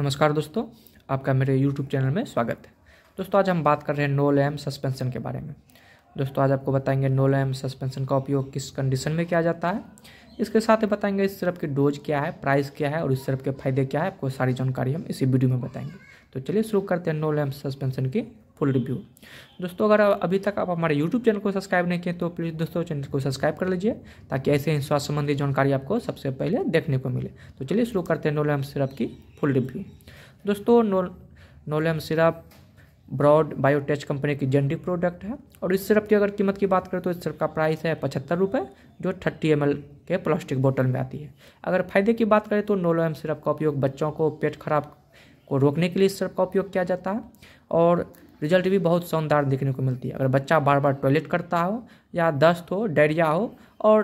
नमस्कार दोस्तों आपका मेरे YouTube चैनल में स्वागत है दोस्तों आज हम बात कर रहे हैं नो लैम सस्पेंशन के बारे में दोस्तों आज आपको बताएंगे नो लैम सस्पेंशन का उपयोग किस कंडीशन में किया जाता है इसके साथ ही बताएंगे इस सिरप की डोज क्या है प्राइस क्या है और इस सिरप के फायदे क्या है आपको सारी जानकारी हम इसी वीडियो में बताएंगे तो चलिए शुरू करते हैं नो लैम सस्पेंशन की फुल रिव्यू दोस्तों अगर अभी तक आप हमारे यूट्यूब चैनल को सब्सक्राइब नहीं किए तो प्लीज़ दोस्तों चैनल को सब्सक्राइब कर लीजिए ताकि ऐसे ही स्वास्थ्य संबंधी जानकारी आपको सबसे पहले देखने को मिले तो चलिए शुरू करते हैं नोलेम सिरप की फुल रिव्यू दोस्तों नो नोलेम सिरप ब्रॉड बायोटेच कंपनी की जेनरिक प्रोडक्ट है और इस सिरप की अगर कीमत की बात करें तो इस सिरप का प्राइस है पचहत्तर रुपये जो थर्टी एम के प्लास्टिक बोतल में आती है अगर फायदे की बात करें तो नोलो एम सिरप का उपयोग बच्चों को पेट खराब को रोकने के लिए इस सिरप का उपयोग किया जाता है और रिजल्ट भी बहुत शानदार देखने को मिलती है अगर बच्चा बार बार टॉयलेट करता हो या दस्त हो डायरिया हो और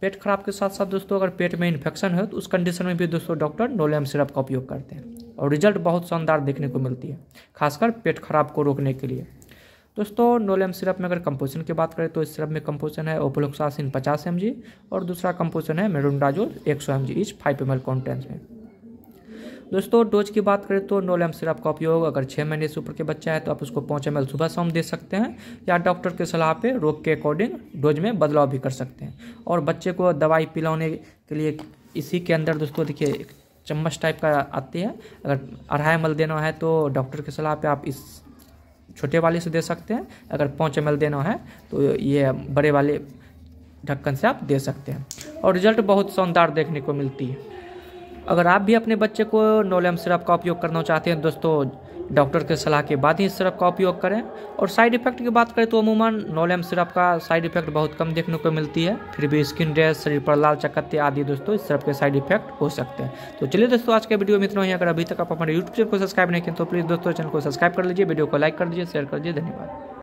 पेट खराब के साथ साथ दोस्तों अगर पेट में इन्फेक्शन हो तो उस कंडीशन में भी दोस्तों डॉक्टर नोलेम सिरप का उपयोग करते हैं और रिजल्ट बहुत शानदार देखने को मिलती है खासकर पेट खराब को रोकने के लिए दोस्तों नोलेम सिरप में अगर कंपोजिशन की बात करें तो इस सिरप में कंपोजिशन है ओपलोक्सासिन पचास एम और दूसरा कंपोजिशन है मेरुंडाजोल एक सौ M G each five M L contains में दोस्तों डोज की बात करें तो नोलम सिरप का उपयोग अगर छः महीने से ऊपर के बच्चा है तो आप उसको पाँच एम सुबह शाम दे सकते हैं या डॉक्टर के सलाह पर रोग के अकॉर्डिंग डोज में बदलाव भी कर सकते हैं और बच्चे को दवाई पिलाने के लिए इसी के अंदर दोस्तों देखिए चम्मच टाइप का आती है अगर अढ़ाई एम देना है तो डॉक्टर की सलाह पर आप इस छोटे वाले से दे सकते हैं अगर पाँच एम देना है तो ये बड़े वाले ढक्कन से आप दे सकते हैं और रिजल्ट बहुत शानदार देखने को मिलती है अगर आप भी अपने बच्चे को नोलेम सिरप का उपयोग करना चाहते हैं दोस्तों डॉक्टर के सलाह के बाद ही इस सिरप का उपयोग करें और साइड इफेक्ट की बात करें तो अमूमन नोलेम सिरप का साइड इफेक्ट बहुत कम देखने को मिलती है फिर भी स्किन रेस शरीर पर लाल चकत्ते आदि दोस्तों इस सिरप के साइड इफेक्ट हो सकते हैं तो चलिए दोस्तों आज के वीडियो में इतना ही अगर अभी तक आप हमारे यूट्यूब चैनल को सब्सक्राइब नहीं किया तो प्लीज़ दोस्तों चैनल को सब्सक्राइब कर लीजिए वीडियो को लाइक कर दीजिए शेयर कर दीजिए धन्यवाद